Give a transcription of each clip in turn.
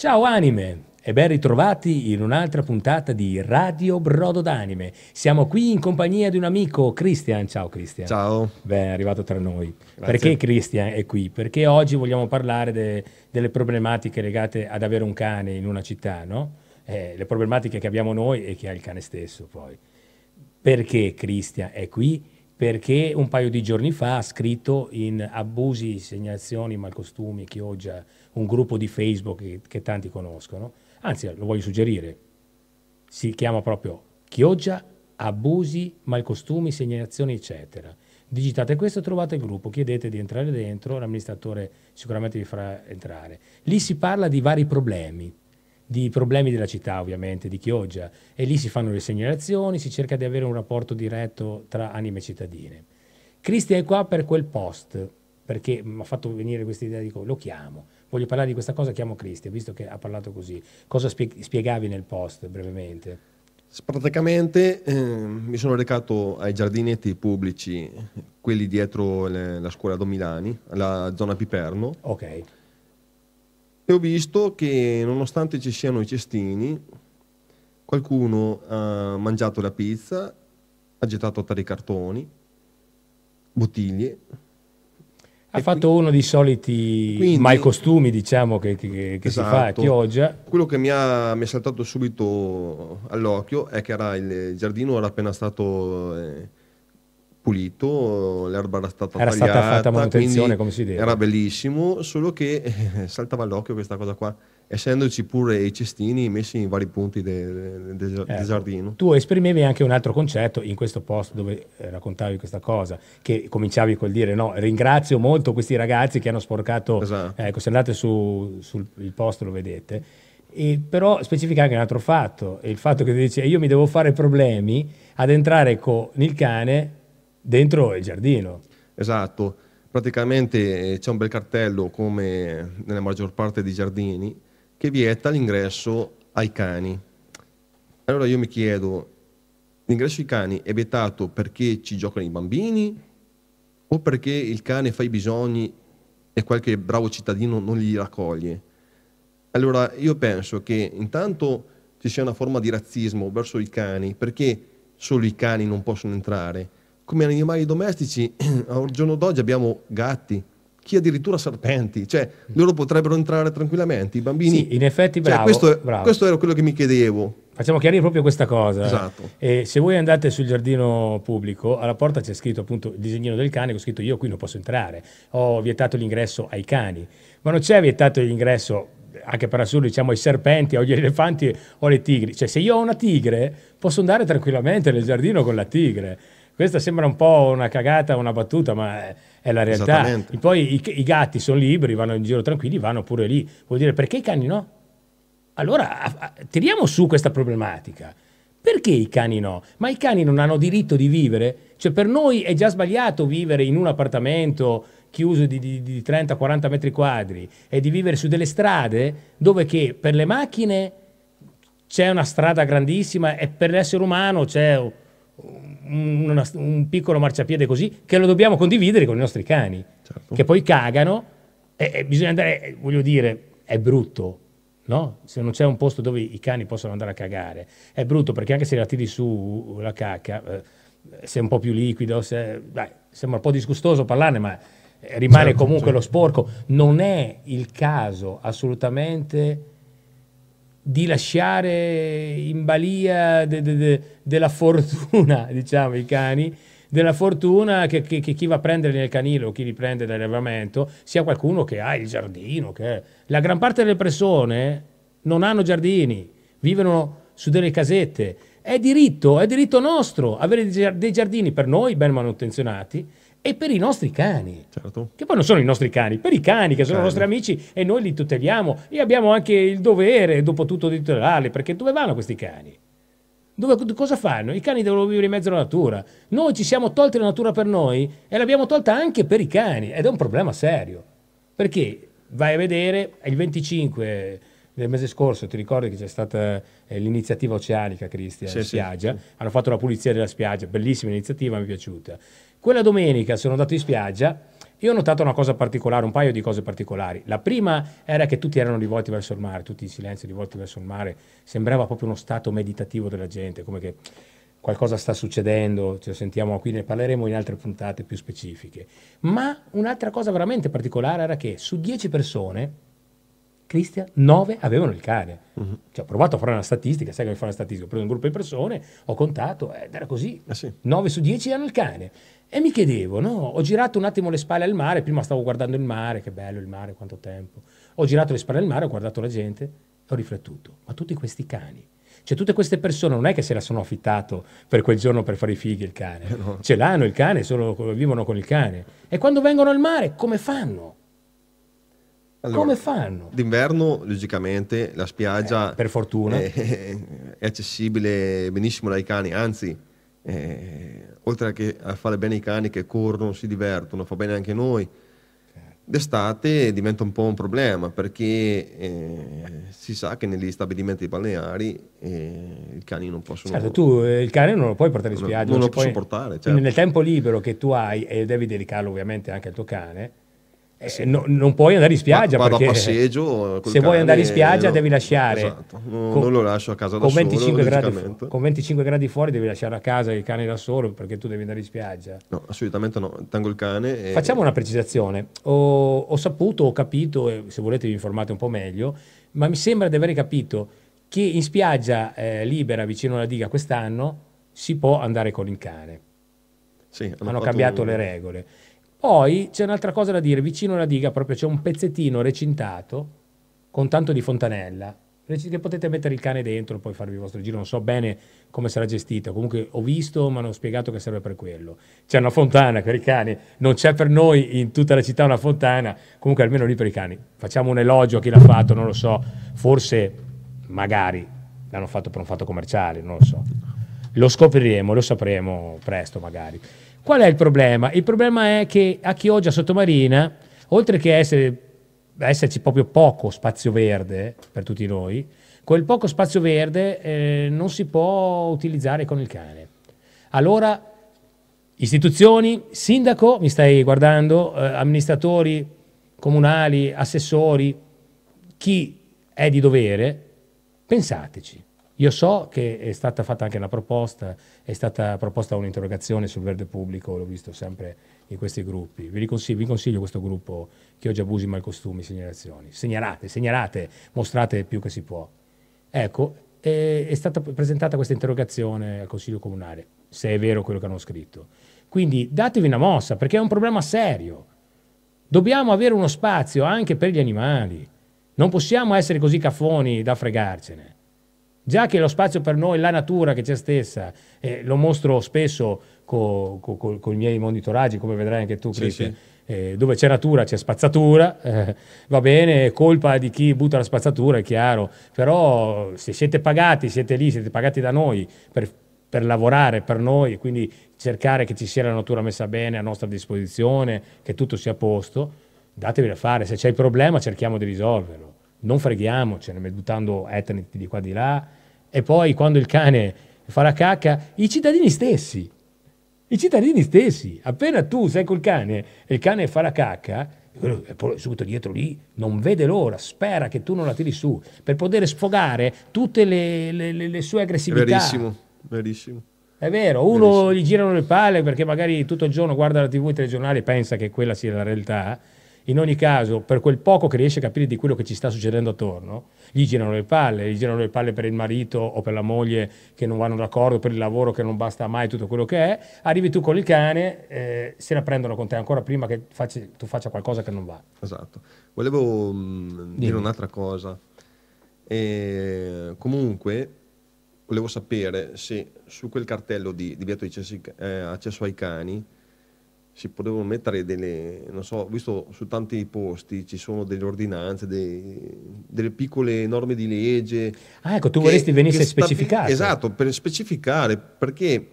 Ciao anime e ben ritrovati in un'altra puntata di Radio Brodo d'Anime. Siamo qui in compagnia di un amico, Cristian. Ciao Cristian. Ciao. Ben arrivato tra noi. Grazie. Perché Cristian è qui? Perché oggi vogliamo parlare de- delle problematiche legate ad avere un cane in una città, no? Eh, le problematiche che abbiamo noi e che ha il cane stesso poi. Perché Cristian è qui? perché un paio di giorni fa ha scritto in abusi, segnazioni, malcostumi, chioggia, un gruppo di Facebook che, che tanti conoscono, anzi lo voglio suggerire, si chiama proprio Chioggia, abusi, malcostumi, segnalazioni, eccetera. Digitate questo, trovate il gruppo, chiedete di entrare dentro, l'amministratore sicuramente vi farà entrare. Lì si parla di vari problemi, di problemi della città ovviamente, di Chioggia, e lì si fanno le segnalazioni, si cerca di avere un rapporto diretto tra anime cittadine. Cristian è qua per quel post, perché mi ha fatto venire questa idea, dico lo chiamo, voglio parlare di questa cosa, chiamo Cristian, visto che ha parlato così. Cosa spiegavi nel post brevemente? Praticamente eh, mi sono recato ai giardinetti pubblici, quelli dietro le, la scuola Domilani, la zona Piperno. Ok e ho visto che nonostante ci siano i cestini, qualcuno ha mangiato la pizza, ha gettato tali cartoni, bottiglie. Ha fatto quindi, uno dei soliti quindi, costumi, diciamo, che, che, che esatto. si fa a Chioggia. Esatto. Quello che mi ha, mi è saltato subito all'occhio è che era il giardino era appena stato eh, pulito, l'erba era stata era tagliata, stata fatta manutenzione come si deve. Era bellissimo, solo che eh, saltava all'occhio questa cosa qua, essendoci pure i cestini messi in vari punti del de, de, eh, giardino. Tu esprimevi anche un altro concetto in questo post dove eh, raccontavi questa cosa, che cominciavi col dire no, ringrazio molto questi ragazzi che hanno sporcato, esatto. ecco se andate su, sul post lo vedete, e però specifica anche un altro fatto, il fatto che tu dici io mi devo fare problemi ad entrare con il cane dentro il giardino. Esatto, praticamente eh, c'è un bel cartello come nella maggior parte dei giardini che vieta l'ingresso ai cani. Allora io mi chiedo, l'ingresso ai cani è vietato perché ci giocano i bambini o perché il cane fa i bisogni e qualche bravo cittadino non li raccoglie? Allora io penso che intanto ci sia una forma di razzismo verso i cani perché solo i cani non possono entrare come animali domestici, al giorno d'oggi abbiamo gatti, chi addirittura serpenti, cioè loro potrebbero entrare tranquillamente, i bambini. Sì, in effetti, cioè, bravo, cioè, questo, bravo. questo, era quello che mi chiedevo. Facciamo chiarire proprio questa cosa. Esatto. Eh, se voi andate sul giardino pubblico, alla porta c'è scritto appunto il disegnino del cane, ho scritto io qui non posso entrare, ho vietato l'ingresso ai cani, ma non c'è vietato l'ingresso anche per assurdo diciamo ai serpenti o agli elefanti o alle tigri, cioè se io ho una tigre posso andare tranquillamente nel giardino con la tigre questa sembra un po' una cagata, una battuta, ma è la realtà. E poi i, i, gatti sono liberi, vanno in giro tranquilli, vanno pure lì. Vuol dire perché i cani no? Allora tiriamo su questa problematica. Perché i cani no? Ma i cani non hanno diritto di vivere? Cioè per noi è già sbagliato vivere in un appartamento chiuso di, di, di 30-40 metri quadri e di vivere su delle strade dove che per le macchine c'è una strada grandissima e per l'essere umano c'è un, una, un, piccolo marciapiede così che lo dobbiamo condividere con i nostri cani, certo. che poi cagano e, e bisogna andare, eh, voglio dire, è brutto, no? Se non c'è un posto dove i cani possono andare a cagare, è brutto perché anche se la tiri su la cacca, eh, se è un po' più liquido, se, dai, sembra un po' disgustoso parlarne, ma rimane certo, comunque certo. lo sporco. Non è il caso assolutamente di lasciare in balia de, de, de, della fortuna, diciamo, i cani, della fortuna che, che, che, chi va a prendere nel canile o chi li prende dall'allevamento sia qualcuno che ha il giardino. Che... La gran parte delle persone non hanno giardini, vivono su delle casette. È diritto, è diritto nostro avere dei giardini per noi ben manutenzionati e per i nostri cani, certo. che poi non sono i nostri cani, per i cani che sono cani. i nostri amici e noi li tuteliamo e abbiamo anche il dovere, dopo tutto, di tutelarli, perché dove vanno questi cani? Dove, cosa fanno? I cani devono vivere in mezzo alla natura. Noi ci siamo tolti la natura per noi e l'abbiamo tolta anche per i cani ed è un problema serio. Perché vai a vedere il 25 del mese scorso, ti ricordi che c'è stata eh, l'iniziativa oceanica, Cristian, sì, spiaggia? Sì, sì. Hanno fatto la pulizia della spiaggia, bellissima iniziativa, mi è piaciuta. Quella domenica sono andato in spiaggia e ho notato una cosa particolare, un paio di cose particolari. La prima era che tutti erano rivolti verso il mare, tutti in silenzio rivolti verso il mare. Sembrava proprio uno stato meditativo della gente, come che qualcosa sta succedendo, ce lo sentiamo qui, ne parleremo in altre puntate più specifiche. Ma un'altra cosa veramente particolare era che su dieci persone, Cristian, 9 avevano il cane. Uh-huh. Cioè, ho provato a fare una statistica, sai come fare una statistica, ho preso un gruppo di persone, ho contato, ed era così, eh sì. 9 su 10 hanno il cane. E mi chiedevo, no? ho girato un attimo le spalle al mare, prima stavo guardando il mare, che bello il mare, quanto tempo. Ho girato le spalle al mare, ho guardato la gente e ho riflettuto, ma tutti questi cani, cioè tutte queste persone non è che se la sono affittato per quel giorno per fare i figli il cane, eh no. ce l'hanno il cane, solo vivono con il cane. E quando vengono al mare, come fanno? Allora, Come fanno? D'inverno, logicamente, la spiaggia eh, per fortuna. È, è, accessibile benissimo dai cani, anzi, eh, oltre a, a fare bene i cani che corrono, si divertono, fa bene anche noi. Certo. D'estate diventa un po' un problema perché eh, si sa che negli stabilimenti balneari eh, i cani non possono... Certo, tu eh, il cane non lo puoi portare in spiaggia. Non, non lo puoi portare, certo. Nel tempo libero che tu hai, e devi dedicarlo ovviamente anche al tuo cane, eh, no, non puoi andare in spiaggia vado a passeggio se vuoi andare in spiaggia no, devi lasciare esatto. no, con, non lo lascio a casa da con 25 solo gradi, con 25 gradi fuori devi lasciare a casa il cane da solo perché tu devi andare in spiaggia no assolutamente no tengo il cane e... facciamo una precisazione ho, ho saputo ho capito e se volete vi informate un po' meglio ma mi sembra di aver capito che in spiaggia eh, libera vicino alla diga quest'anno si può andare con il cane sì, hanno, hanno cambiato un... le regole poi c'è un'altra cosa da dire, vicino alla diga proprio c'è un pezzettino recintato con tanto di fontanella, che potete mettere il cane dentro, poi farvi il vostro giro, non so bene come sarà gestito, comunque ho visto ma non ho spiegato che serve per quello. C'è una fontana per i cani, non c'è per noi in tutta la città una fontana, comunque almeno lì per i cani. Facciamo un elogio a chi l'ha fatto, non lo so, forse magari l'hanno fatto per un fatto commerciale, non lo so. Lo scopriremo, lo sapremo presto magari. Qual è il problema? Il problema è che a Chioggia Sottomarina, oltre che essere, esserci proprio poco spazio verde per tutti noi, quel poco spazio verde eh, non si può utilizzare con il cane. Allora, istituzioni, sindaco, mi stai guardando, eh, amministratori comunali, assessori, chi è di dovere, pensateci. Io so che è stata fatta anche una proposta, è stata proposta un'interrogazione sul verde pubblico, l'ho visto sempre in questi gruppi. Vi consiglio, vi consiglio questo gruppo che oggi abusi malcostumi, segnalazioni. Segnalate, segnalate, mostrate più che si può. Ecco, è, è stata presentata questa interrogazione al Consiglio Comunale, se è vero quello che hanno scritto. Quindi datevi una mossa, perché è un problema serio. Dobbiamo avere uno spazio anche per gli animali. Non possiamo essere così caffoni da fregarcene. Già che lo spazio per noi, la natura che c'è stessa, eh, lo mostro spesso con co, co, co i miei monitoraggi, come vedrai anche tu, Cristian. Sì, sì. Eh, dove c'è natura c'è spazzatura, eh, va bene, è colpa di chi butta la spazzatura, è chiaro, però se siete pagati, siete lì, siete pagati da noi per, per lavorare per noi, e quindi cercare che ci sia la natura messa bene a nostra disposizione, che tutto sia a posto, datevi da fare, se c'è il problema cerchiamo di risolverlo, non freghiamocene buttando etnici di qua e di là, e poi quando il cane fa la cacca, i cittadini stessi, i cittadini stessi, appena tu sei col cane e il cane fa la cacca, quello è subito dietro lì, non vede l'ora, spera che tu non la tiri su, per poter sfogare tutte le, le, le sue aggressività. Verissimo, verissimo. È vero, uno verissimo. gli girano le palle perché magari tutto il giorno guarda la tv e telegiornale e pensa che quella sia la realtà, in ogni caso, per quel poco che riesce a capire di quello che ci sta succedendo attorno, gli girano le palle, gli girano le palle per il marito o per la moglie che non vanno d'accordo, per il lavoro che non basta mai, tutto quello che è, arrivi tu con il cane, eh, se la prendono con te ancora prima che facci, tu faccia qualcosa che non va. Esatto. Volevo mh, mm, dire un'altra cosa. E, comunque, volevo sapere se su quel cartello di divieto di eh, accesso ai cani si potevano mettere delle, non so, visto su tanti posti ci sono delle ordinanze, dei, delle piccole norme di legge. Ah, ecco, tu che, vorresti venisse specificato. Esatto, per specificare, perché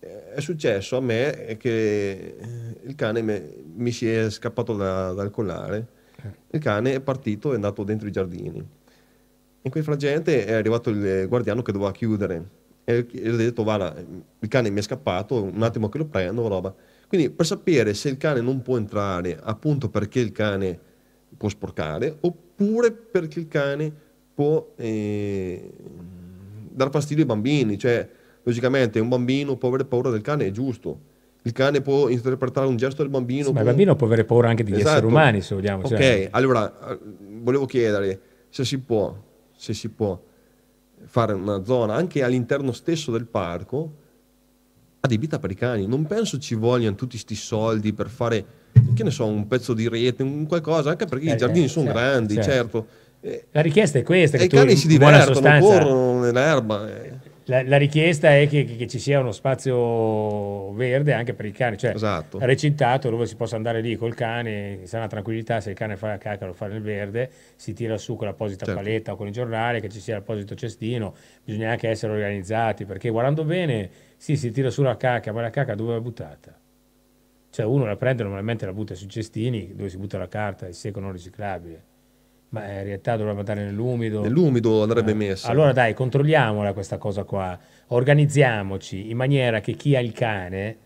eh, è successo a me che eh, il cane me, mi si è scappato da, dal collare, eh. il cane è partito e è andato dentro i giardini. In quel frangente è arrivato il guardiano che doveva chiudere e gli ho detto, guarda, il cane mi è scappato, un attimo che lo prendo, roba quindi per sapere se il cane non può entrare appunto perché il cane può sporcare oppure perché il cane può eh, dar fastidio ai bambini, cioè logicamente un bambino può avere paura del cane, è giusto. Il cane può interpretare un gesto del bambino. Sì, ma il bambino può avere paura anche degli esatto. esseri umani, se vogliamo. Ok, cioè. allora volevo chiedere se si può, se si può fare una zona anche all'interno stesso del parco adibita per i cani. Non penso ci vogliano tutti questi soldi per fare, che ne so, un pezzo di rete, un qualcosa, anche perché eh, i certo, giardini sono certo, grandi, certo. certo. Eh, la richiesta è questa. E i cani si divertono, sostanza, corrono nell'erba. Eh. La, la, richiesta è che, che, ci sia uno spazio verde anche per i cani, cioè esatto. recintato dove si possa andare lì col cane, si ha una tranquillità, se il cane fa la cacca lo fa nel verde, si tira su con l'apposita certo. paletta o con il giornale, che ci sia l'apposito cestino, bisogna anche essere organizzati, perché guardando bene sì, si tira su la cacca, ma la cacca dove va buttata? Cioè uno la prende, normalmente la butta sui cestini, dove si butta la carta, il secco non riciclabile. Ma in realtà dovrebbe andare nell'umido. Nell'umido andrebbe eh. messa. Allora dai, controlliamola questa cosa qua. Organizziamoci in maniera che chi ha il cane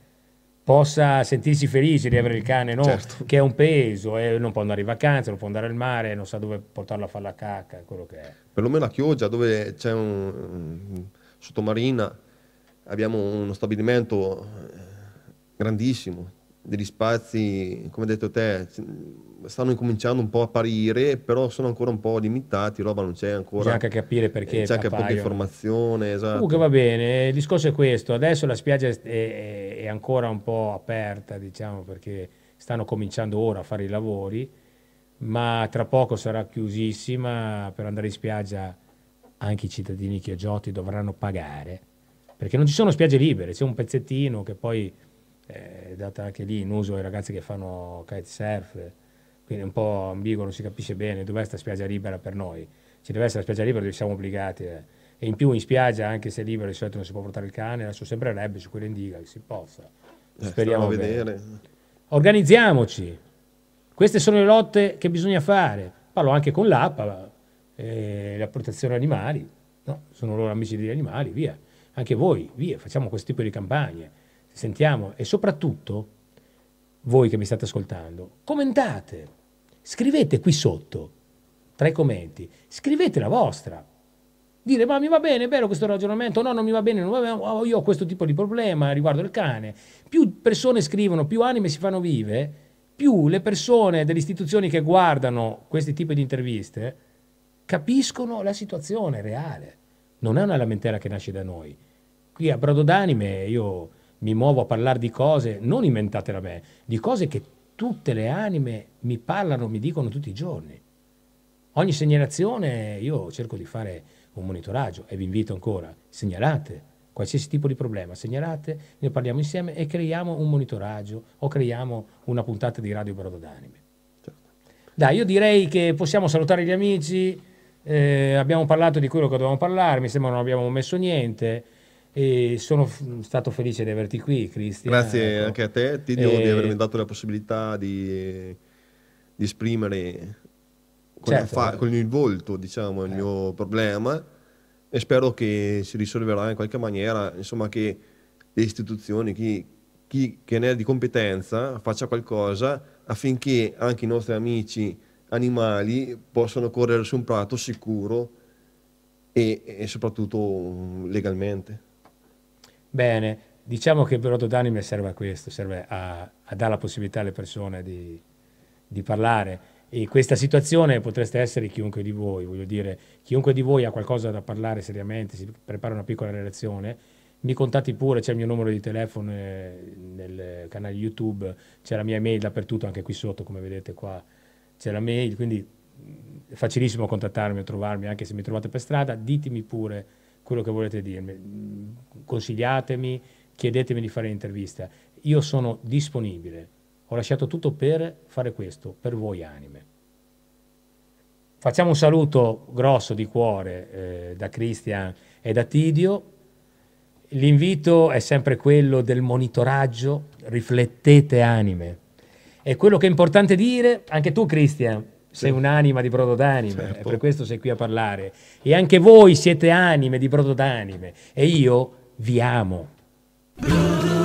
possa sentirsi felice di avere il cane, no? certo. che è un peso, e eh, non può andare in vacanza, non può andare al mare, non sa dove portarlo a fare la cacca, quello che è. Perlomeno a Chioggia, dove c'è un, un sottomarina, abbiamo uno stabilimento eh, grandissimo, degli spazi, come hai detto te, stanno incominciando un po' a apparire, però sono ancora un po' limitati, roba non c'è ancora. Eh, c'è anche a capire perché. C'è anche appaiono. poca informazione, esatto. Comunque va bene, il discorso è questo, adesso la spiaggia è, è, ancora un po' aperta, diciamo, perché stanno cominciando ora a fare i lavori, ma tra poco sarà chiusissima per andare in spiaggia anche i cittadini chioggiotti dovranno pagare perché non ci sono spiagge libere, c'è un pezzettino che poi eh, è data anche lì in uso ai ragazzi che fanno kitesurf, quindi è un po' ambiguo, non si capisce bene dov'è questa spiaggia libera per noi. Ci deve essere la spiaggia libera dove siamo obbligati. Eh. E in più in spiaggia, anche se è libero, di solito non si può portare il cane, adesso sembrerebbe su quella indica che si possa. Eh, Speriamo bene. vedere. Organizziamoci. Queste sono le lotte che bisogna fare. Parlo anche con l'APA, eh, la protezione animali, no? sono loro amici degli animali, via anche voi, via, facciamo questo tipo di campagne, sentiamo e soprattutto voi che mi state ascoltando, commentate, scrivete qui sotto, tra i commenti, scrivete la vostra. Dire ma mi va bene, è bello questo ragionamento, no non mi va bene, non va bene, oh, io ho questo tipo di problema riguardo il cane. Più persone scrivono, più anime si fanno vive, più le persone delle istituzioni che guardano questi tipi di interviste capiscono la situazione reale non è una lamentela che nasce da noi. Qui a Brodo d'Anime io mi muovo a parlare di cose, non inventate da me, di cose che tutte le anime mi parlano, mi dicono tutti i giorni. Ogni segnalazione io cerco di fare un monitoraggio e vi invito ancora, segnalate qualsiasi tipo di problema, segnalate, ne parliamo insieme e creiamo un monitoraggio o creiamo una puntata di Radio Brodo d'Anime. Certo. Dai, io direi che possiamo salutare gli amici. Eh, abbiamo parlato di quello che dovevamo parlare, mi sembra non abbiamo messo niente. E sono f- stato felice di averti qui, Cristian. Grazie ecco. anche a te, Tidio, e... di avermi dato la possibilità di, di esprimere con, certo. fa- certo. con, il volto diciamo, il eh. mio problema e spero che si risolverà in qualche maniera, insomma che le istituzioni, chi, chi che ne è di competenza, faccia qualcosa affinché anche i nostri amici animali possano correre su un prato sicuro e, e soprattutto mm, legalmente. Bene, diciamo che il prodotto d'anime serve a questo, serve a, a dare la possibilità alle persone di, di parlare. E questa situazione potreste essere chiunque di voi, voglio dire, chiunque di voi ha qualcosa da parlare seriamente, si prepara una piccola relazione, mi contatti pure, c'è il mio numero di telefono eh, nel canale YouTube, c'è la mia email dappertutto, anche qui sotto come vedete qua c'è la mail, quindi mm, è facilissimo contattarmi o trovarmi, anche se mi trovate per strada, ditemi pure quello che volete dirmi, mm, consigliatemi, chiedetemi di fare l'intervista. Io sono disponibile, ho lasciato tutto per fare questo, per voi anime. Facciamo un saluto grosso di cuore eh, da Cristian e da Tidio. L'invito è sempre quello del monitoraggio, riflettete anime, e quello che è importante dire, anche tu Cristian, sei sì. un'anima di prototanime, certo. per questo sei qui a parlare. E anche voi siete anime di prototanime, e io vi amo.